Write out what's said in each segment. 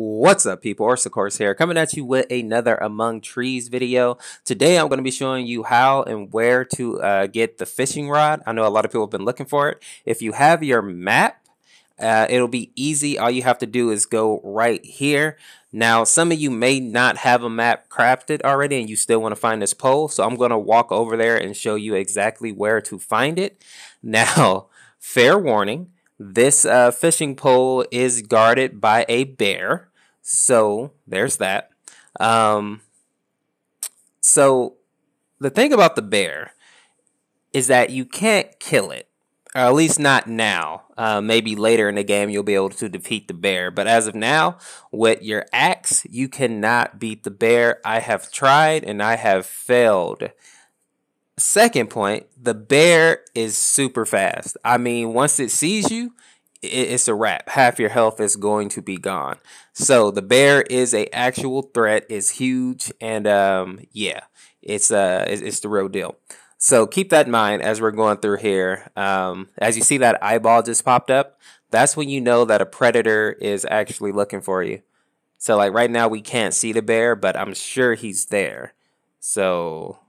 What's up people, Orsa Course here, coming at you with another Among Trees video. Today I'm going to be showing you how and where to uh, get the fishing rod. I know a lot of people have been looking for it. If you have your map, uh, it'll be easy. All you have to do is go right here. Now, some of you may not have a map crafted already and you still want to find this pole. So I'm going to walk over there and show you exactly where to find it. Now, fair warning, this uh, fishing pole is guarded by a bear. So there's that. Um, so the thing about the bear is that you can't kill it, or at least not now. Uh, maybe later in the game you'll be able to defeat the bear, but as of now, with your axe, you cannot beat the bear. I have tried and I have failed. Second point, the bear is super fast. I mean, once it sees you, it's a wrap. Half your health is going to be gone. So the bear is a actual threat. It's huge, and um, yeah, it's uh, it's the real deal. So keep that in mind as we're going through here. Um, as you see that eyeball just popped up, that's when you know that a predator is actually looking for you. So like right now we can't see the bear, but I'm sure he's there. So,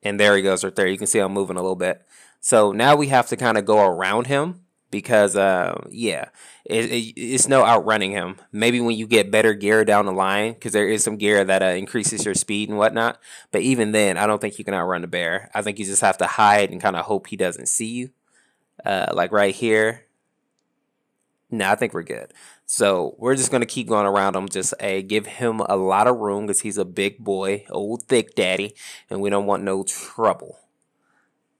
and there he goes right there. You can see I'm moving a little bit. So now we have to kind of go around him because uh, yeah, it, it, it's no outrunning him. Maybe when you get better gear down the line, because there is some gear that uh, increases your speed and whatnot. But even then, I don't think you can outrun the bear. I think you just have to hide and kind of hope he doesn't see you. Uh, like right here. No, I think we're good. So we're just gonna keep going around him. Just a give him a lot of room because he's a big boy, old thick daddy, and we don't want no trouble.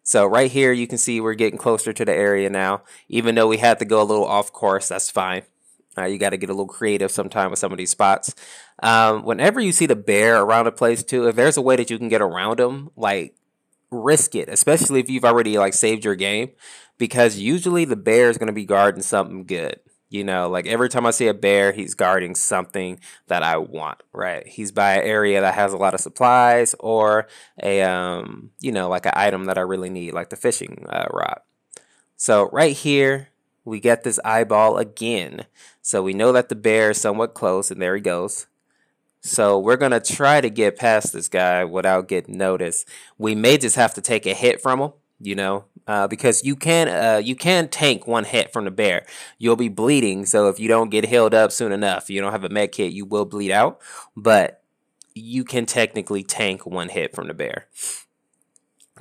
So right here, you can see we're getting closer to the area now. Even though we had to go a little off course, that's fine. Uh, you got to get a little creative sometime with some of these spots. Um, whenever you see the bear around a place too, if there's a way that you can get around them, like risk it, especially if you've already like saved your game, because usually the bear is going to be guarding something good. You know, like every time I see a bear, he's guarding something that I want, right? He's by an area that has a lot of supplies or a, um, you know, like an item that I really need, like the fishing uh, rod. So right here, we get this eyeball again. So we know that the bear is somewhat close, and there he goes. So we're going to try to get past this guy without getting noticed. We may just have to take a hit from him, you know, uh, because you can uh, you can tank one hit from the bear. You'll be bleeding, so if you don't get healed up soon enough, you don't have a med kit, you will bleed out. But you can technically tank one hit from the bear.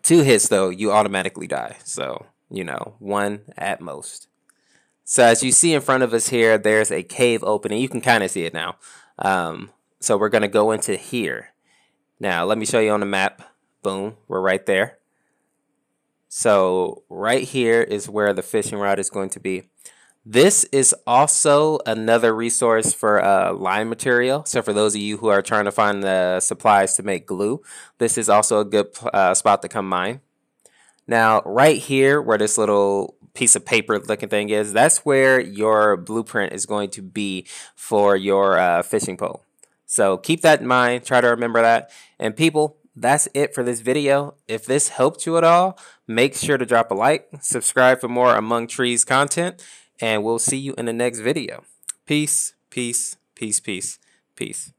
Two hits though, you automatically die. So you know, one at most. So as you see in front of us here, there's a cave opening. You can kind of see it now. Um, so we're gonna go into here. Now let me show you on the map. Boom, we're right there. So right here is where the fishing rod is going to be. This is also another resource for uh, line material. So for those of you who are trying to find the supplies to make glue, this is also a good uh, spot to come mine. Now, right here where this little piece of paper looking thing is, that's where your blueprint is going to be for your uh, fishing pole. So keep that in mind. Try to remember that. And people, that's it for this video. If this helped you at all, make sure to drop a like, subscribe for more Among Trees content, and we'll see you in the next video. Peace, peace, peace, peace, peace.